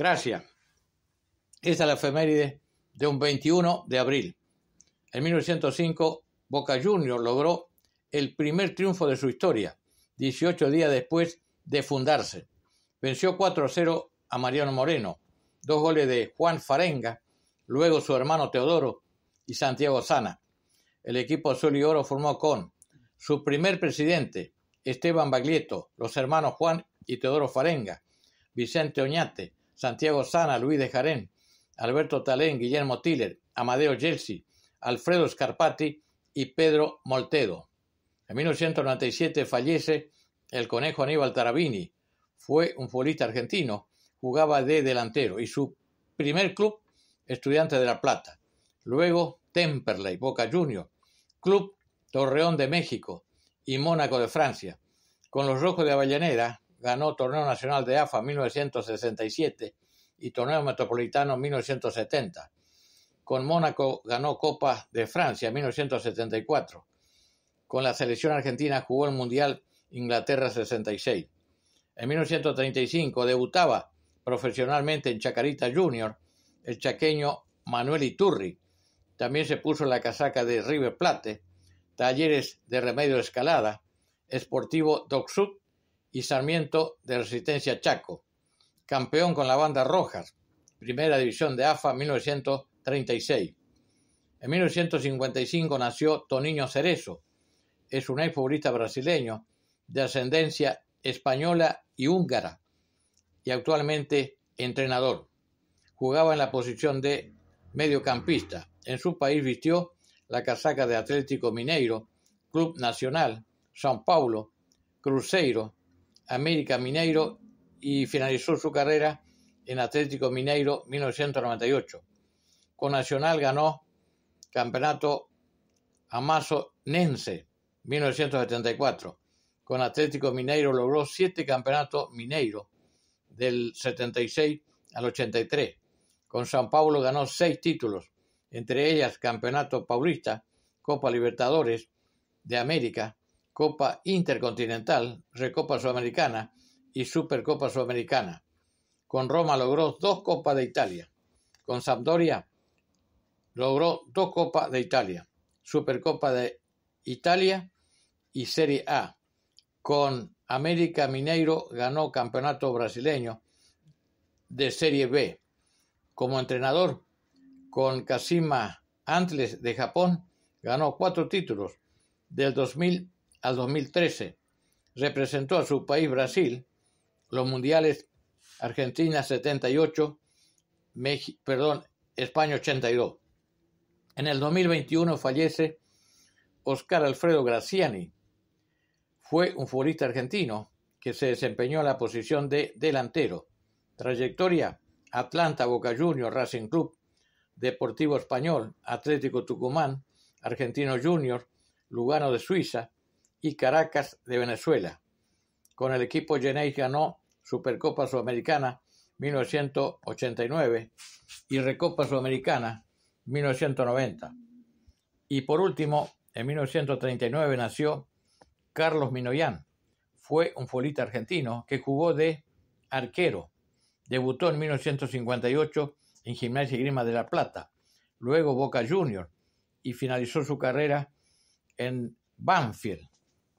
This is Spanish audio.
Gracias. Esta es la efeméride de un 21 de abril. En 1905, Boca Juniors logró el primer triunfo de su historia, 18 días después de fundarse. Venció 4-0 a Mariano Moreno, dos goles de Juan Farenga, luego su hermano Teodoro y Santiago Sana. El equipo azul y oro formó con su primer presidente, Esteban Baglieto, los hermanos Juan y Teodoro Farenga, Vicente Oñate, Santiago Sana, Luis de Jarén, Alberto Talén, Guillermo Tiller, Amadeo Gelsi, Alfredo Scarpati y Pedro Moltedo. En 1997 fallece el conejo Aníbal Tarabini. Fue un futbolista argentino, jugaba de delantero y su primer club, Estudiantes de La Plata. Luego Temperley, Boca Juniors, Club Torreón de México y Mónaco de Francia. Con los Rojos de Avellaneda ganó Torneo Nacional de AFA 1967 y Torneo Metropolitano 1970. Con Mónaco ganó Copa de Francia 1974. Con la selección argentina jugó el Mundial Inglaterra 66. En 1935 debutaba profesionalmente en Chacarita Junior el chaqueño Manuel Iturri. También se puso en la casaca de River Plate, Talleres de Remedio de Escalada, Esportivo Sud y Sarmiento de Resistencia Chaco, campeón con la banda Rojas, primera división de AFA 1936. En 1955 nació Toniño Cerezo, es un ex brasileño de ascendencia española y húngara y actualmente entrenador. Jugaba en la posición de mediocampista. En su país vistió la casaca de Atlético Mineiro, Club Nacional, São Paulo, Cruzeiro, América Mineiro y finalizó su carrera en Atlético Mineiro 1998. Con Nacional ganó campeonato Amazo Nense 1974. Con Atlético Mineiro logró siete campeonatos Mineiros del 76 al 83. Con San Paulo ganó seis títulos, entre ellas Campeonato Paulista, Copa Libertadores de América, Copa Intercontinental, Recopa Sudamericana y Supercopa Sudamericana. Con Roma logró dos Copas de Italia. Con Sampdoria logró dos Copas de Italia, Supercopa de Italia y Serie A. Con América Mineiro ganó Campeonato Brasileño de Serie B. Como entrenador, con Kasima Antles de Japón, ganó cuatro títulos del 2000 al 2013. Representó a su país Brasil, los mundiales Argentina 78, perdón, España 82. En el 2021 fallece Oscar Alfredo Graciani. Fue un futbolista argentino que se desempeñó en la posición de delantero. Trayectoria Atlanta, Boca Juniors, Racing Club, Deportivo Español, Atlético Tucumán, Argentino Junior, Lugano de Suiza, y Caracas de Venezuela. Con el equipo Genéis ganó Supercopa Sudamericana 1989 y Recopa Sudamericana 1990. Y por último, en 1939 nació Carlos Minoyán. Fue un folita argentino que jugó de arquero. Debutó en 1958 en Gimnasia y Grima de La Plata, luego Boca Junior y finalizó su carrera en Banfield